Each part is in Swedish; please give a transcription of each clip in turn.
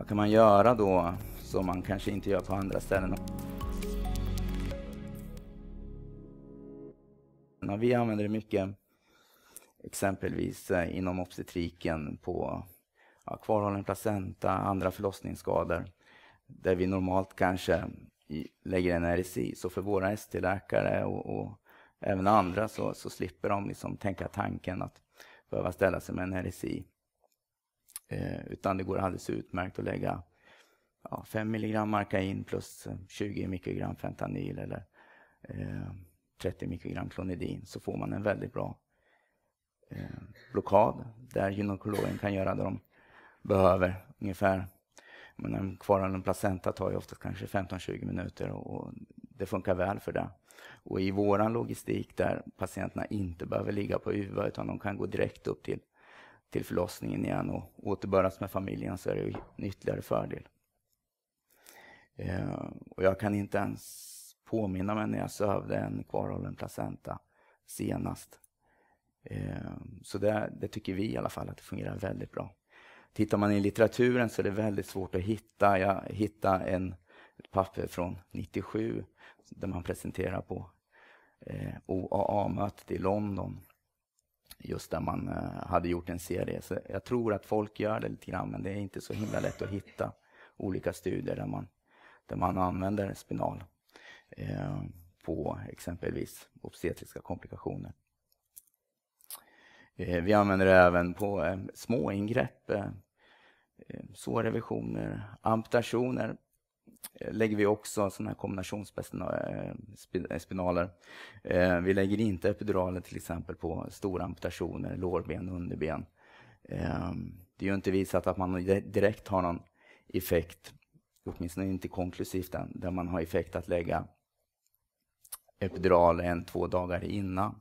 Vad kan man göra då som man kanske inte gör på andra ställen? Vi använder det mycket exempelvis eh, inom obstetriken på ja, kvarhållen placenta, andra förlossningsskador där vi normalt kanske lägger en RSI. Så för våra ST-läkare och, och, även andra så, så slipper de liksom tänka tanken att behöva ställa sig med en RSI. Eh, utan det går alldeles utmärkt att lägga ja, 5 milligram markain plus 20 mikrogram fentanyl eller eh, 30 mikrogram klonidin så får man en väldigt bra eh, blockad där gynekologen kan göra det de behöver ungefär. Men en kvarhållande placenta tar ju oftast kanske 15-20 minuter och det funkar väl för det. Och i våran logistik där patienterna inte behöver ligga på UVA utan de kan gå direkt upp till till förlossningen igen och återbördas med familjen så är det en ytterligare fördel. Eh, och jag kan inte ens påminna mig när jag sövde en kvarhållen placenta senast. Eh, så det, det, tycker vi i alla fall att det fungerar väldigt bra. Tittar man i litteraturen så är det väldigt svårt att hitta. Jag hittade en, ett papper från 97 där man presenterar på eh, OAA-mötet i London just där man eh, hade gjort en serie. Så jag tror att folk gör det lite grann, men det är inte så himla lätt att hitta olika studier där man, där man använder spinal eh, på exempelvis obstetriska komplikationer. Eh, vi använder det även på små ingrepp, sårrevisioner, amputationer Eh, lägger vi också sådana här kombinationsspinaler. Eh, eh, vi lägger inte epiduraler till exempel på stora amputationer, lårben, underben. Det är ju inte visat att man direkt har någon effekt, åtminstone inte konklusivt än, där man har effekt att lägga epidural en, två dagar innan.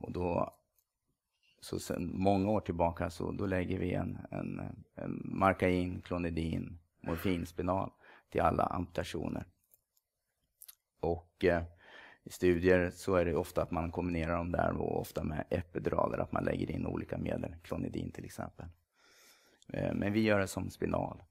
Och då så många år tillbaka så då lägger vi en, en, en Marcain, Clonidin, morfinspinal till alla amputationer. Och eh, i studier så är det ofta att man kombinerar dem där och ofta med epiduraler, att man lägger in olika medel, klonidin till exempel. Eh, men vi gör det som spinal.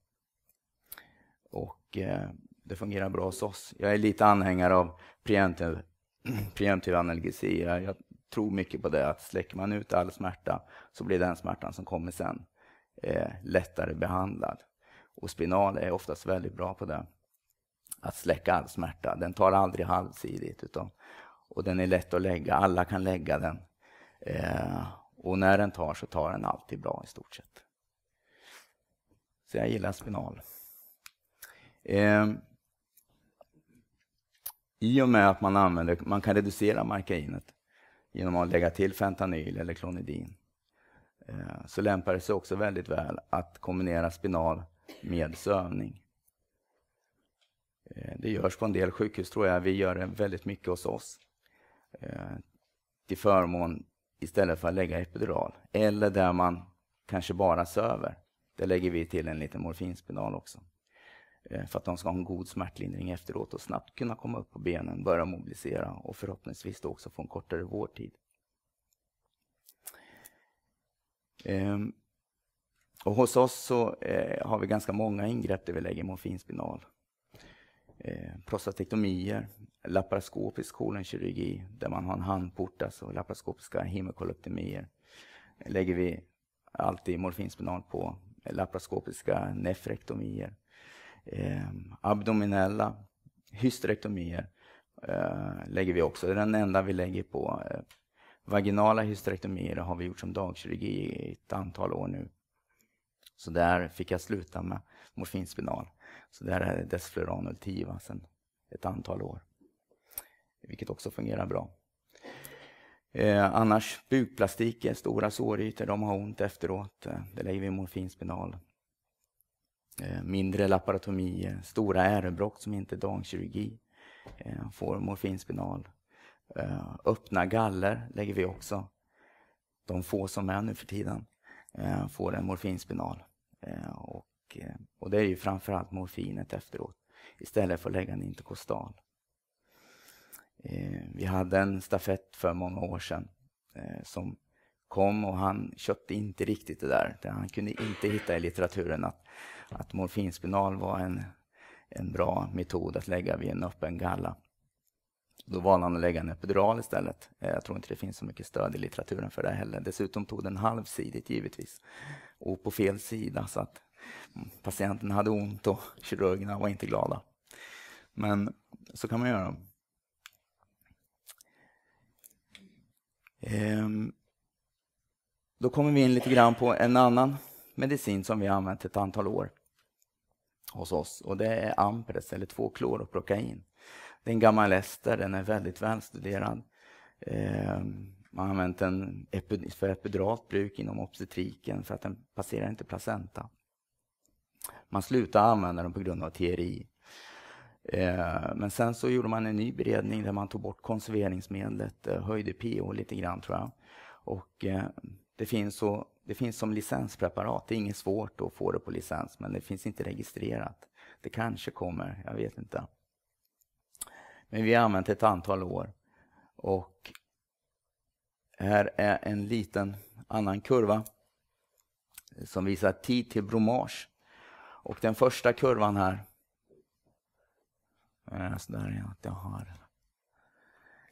Och eh, det fungerar bra hos oss. Jag är lite anhängare av preemptiv, preemptiv analgesi. Jag, jag tror mycket på det, att släcker man ut all smärta så blir den smärtan som kommer sen eh, lättare behandlad. Och Spinal är oftast väldigt bra på det. Att släcka all smärta. Den tar aldrig halvsidigt. Utan, och den är lätt att lägga. Alla kan lägga den. Eh, och när den tar så tar den alltid bra i stort sett. Så jag gillar Spinal. Eh, I och med att man använder, man kan reducera markainet genom att lägga till fentanyl eller klonidin eh, så lämpar det sig också väldigt väl att kombinera spinal med sövning. Eh, det görs på en del sjukhus tror jag. Vi gör det väldigt mycket hos oss. Eh, till förmån istället för att lägga epidural. Eller där man kanske bara söver. Där lägger vi till en liten morfinspinal också. Eh, för att de ska ha en god smärtlindring efteråt och snabbt kunna komma upp på benen, börja mobilisera och förhoppningsvis också få en kortare vårdtid. Ehm, och hos oss så eh, har vi ganska många ingrepp där vi lägger morfinspinal. Eh, prostatektomier, laparoskopisk kolonkirurgi där man har en handport, alltså laparoskopiska hemokoloptemier. lägger vi alltid morfinspinal på laparoskopiska nefrektomier. Eh, abdominella hysterektomier eh, lägger vi också. Det är den enda vi lägger på. Eh, vaginala hysterektomier har vi gjort som dagkirurgi i ett antal år nu. Så där fick jag sluta med morfinspinal. Så där är Desfluran Ultiva sedan ett antal år. Vilket också fungerar bra. Eh, annars bukplastiker, stora sårytor, de har ont efteråt. Eh, det lägger vi morfinspinal. Eh, mindre laparotomier, eh, stora ärrbråck som inte är dagkirurgi eh, får morfinspinal. Eh, öppna galler lägger vi också. De få som är nu för tiden eh, får en morfinspinal. Eh, och, eh, och det är ju framförallt morfinet efteråt istället för att lägga en interkostal. Eh, vi hade en stafett för många år sedan som kom och han köpte inte riktigt det där. Han kunde inte hitta i litteraturen att, att morfinspinal var en, en bra metod att lägga vid en öppen galla. Då valde han att lägga en epidural istället. Eh, jag tror inte det finns så mycket stöd i litteraturen för det heller. Dessutom tog den halvsidigt givetvis och på fel sida så att mm, patienten hade ont och kirurgerna var inte glada. Men så kan man göra. Ehm, då kommer vi in lite grann på en annan medicin som vi har använt ett antal år hos oss och det är Ampres eller 2-kloroprokain. Det är en gammal ester, den är väldigt välstuderad. Ehm, man har använt den för epiduralt bruk inom obstetriken för att den passerar inte placenta. Man slutade använda den på grund av TRI. Ehm, men sen så gjorde man en ny beredning där man tog bort konserveringsmedlet, eh, höjde pH lite grann tror jag. Och eh, det finns, så, det finns som licenspreparat, det är inget svårt att få det på licens men det finns inte registrerat. Det kanske kommer, jag vet inte. Men vi har använt ett antal år. Och här är en liten annan kurva som visar tid till bromage. Och den första kurvan här. Så jag har.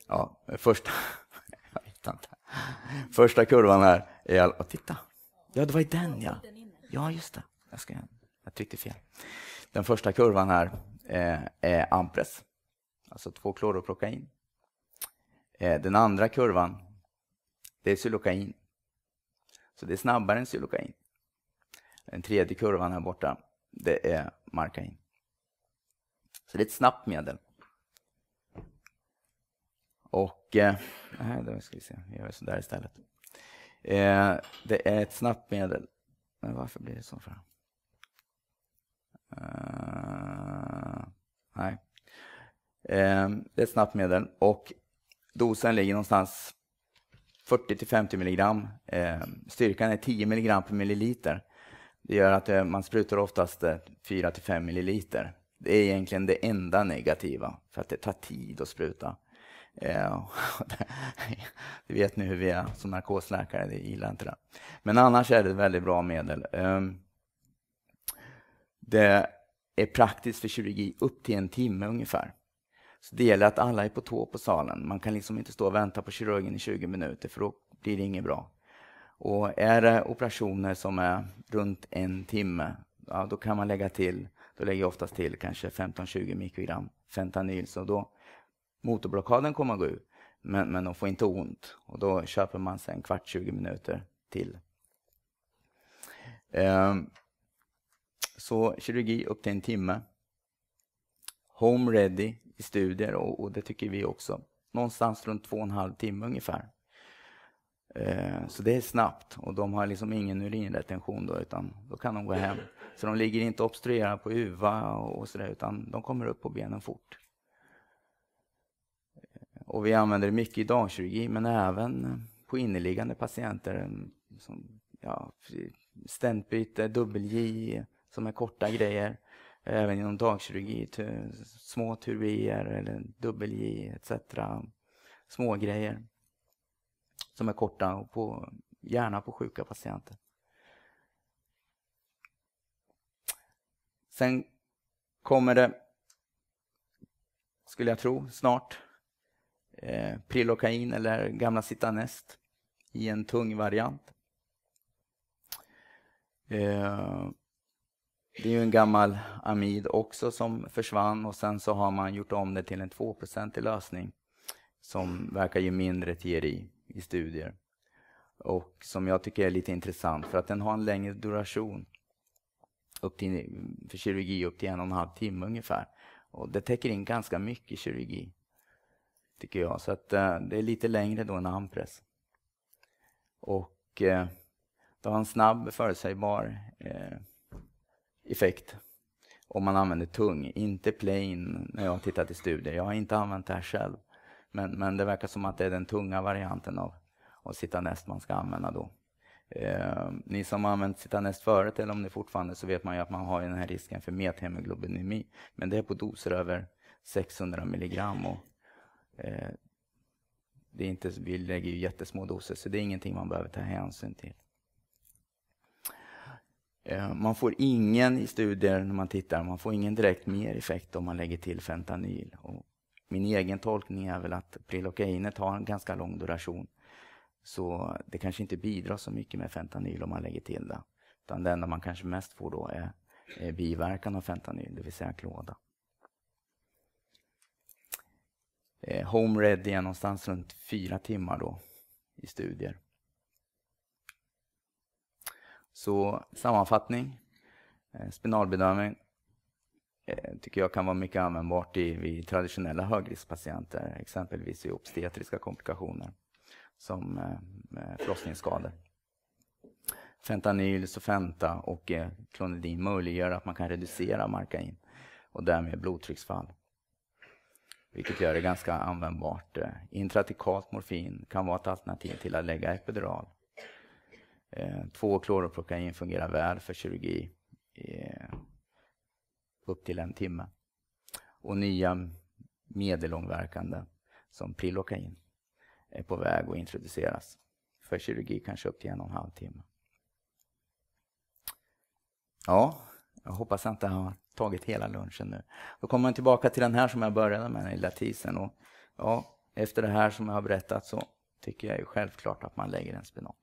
Ja, första. Jag hittar inte. Första kurvan här är... Och titta! Ja, det var i den ja. Ja, just det. Jag, ska, jag tryckte fel. Den första kurvan här eh, är ampres alltså två kloroprokain. Eh, den andra kurvan, det är xylokain. Så det är snabbare än xylokain. Den tredje kurvan här borta, det är markain. Så det är ett snabbt medel. Och, Nej, eh, då ska vi se, vi gör sådär istället. Eh, det är ett snabbt medel. Men varför blir det så? För? Eh, nej. Eh, det är ett snabbt medel och dosen ligger någonstans 40 till 50 milligram. Eh, styrkan är 10 milligram per milliliter. Det gör att eh, man sprutar oftast 4 till 5 milliliter. Det är egentligen det enda negativa, för att det tar tid att spruta. Det vet ni hur vi är som narkosläkare, det gillar inte det. Men annars är det ett väldigt bra medel. Ehm, det är praktiskt för kirurgi upp till en timme ungefär. Så det gäller att alla är på tå på salen. Man kan liksom inte stå och vänta på kirurgen i 20 minuter för då blir det inget bra. Och är det operationer som är runt en timme, ja, då kan man lägga till, då lägger jag oftast till kanske 15-20 mikrogram fentanyl. Så då motorblockaden kommer att gå ut, men, men de får inte ont. Och då köper man sig en kvart, 20 minuter till. Ehm, så kirurgi upp till en timme. Home ready, i studier och, och det tycker vi också. Någonstans runt två och en halv timme ungefär. Eh, så det är snabbt och de har liksom ingen urinretention då utan då kan de gå hem. Så de ligger inte obstruerade på uva och sådär utan de kommer upp på benen fort. Eh, och vi använder det mycket i dagkirurgi men även på inneliggande patienter eh, som ja, ständbyte, dubbel-J som är korta grejer även inom dagkirurgi, små turbier eller dubbel-J etc. Små grejer som är korta och på, gärna på sjuka patienter. Sen kommer det, skulle jag tro, snart eh, Prilokain eller gamla Citanest i en tung variant. Eh, det är ju en gammal amid också som försvann och sen så har man gjort om det till en 2 lösning som verkar ge mindre teori i studier och som jag tycker är lite intressant för att den har en längre duration upp till, för kirurgi upp till en och en halv timme ungefär. Och det täcker in ganska mycket kirurgi, tycker jag. Så att, eh, det är lite längre då än ampress. Och eh, det har en snabb, förutsägbar eh, effekt om man använder tung, inte plain när jag har tittat i studier. Jag har inte använt det här själv. Men, men det verkar som att det är den tunga varianten av, av sitanest man ska använda då. Eh, ni som har använt Citanest förut eller om det fortfarande så vet man ju att man har den här risken för methemoglobinemi. Men det är på doser över 600 milligram och eh, det är inte, vi lägger ju jättesmå doser så det är ingenting man behöver ta hänsyn till. Eh, man får ingen i studier när man tittar, man får ingen direkt mer effekt om man lägger till fentanyl. Och min egen tolkning är väl att prelokainet har en ganska lång duration. Så det kanske inte bidrar så mycket med fentanyl om man lägger till det. Utan det enda man kanske mest får då är, är biverkan av fentanyl, det vill säga klåda. Eh, Home ready är någonstans runt fyra timmar då i studier. Så sammanfattning, eh, spinalbedövning eh, tycker jag kan vara mycket användbart i, vid traditionella högriskpatienter, exempelvis i obstetriska komplikationer som eh, förlossningsskador. Fentanyl, Sofenta och klonidin eh, möjliggör att man kan reducera markain och därmed blodtrycksfall. Vilket gör det ganska användbart. Intratikalt morfin kan vara ett alternativ till att lägga epidural. Eh, två kloroprokain fungerar väl för kirurgi eh, upp till en timme. Och nya medellångverkande som Prilokain är på väg att introduceras för kirurgi kanske upp till en och en halv timme. Ja, jag hoppas att jag inte har tagit hela lunchen nu. Då kommer man tillbaka till den här som jag började med, den lilla tisen. Och ja, efter det här som jag har berättat så tycker jag ju självklart att man lägger en spenat.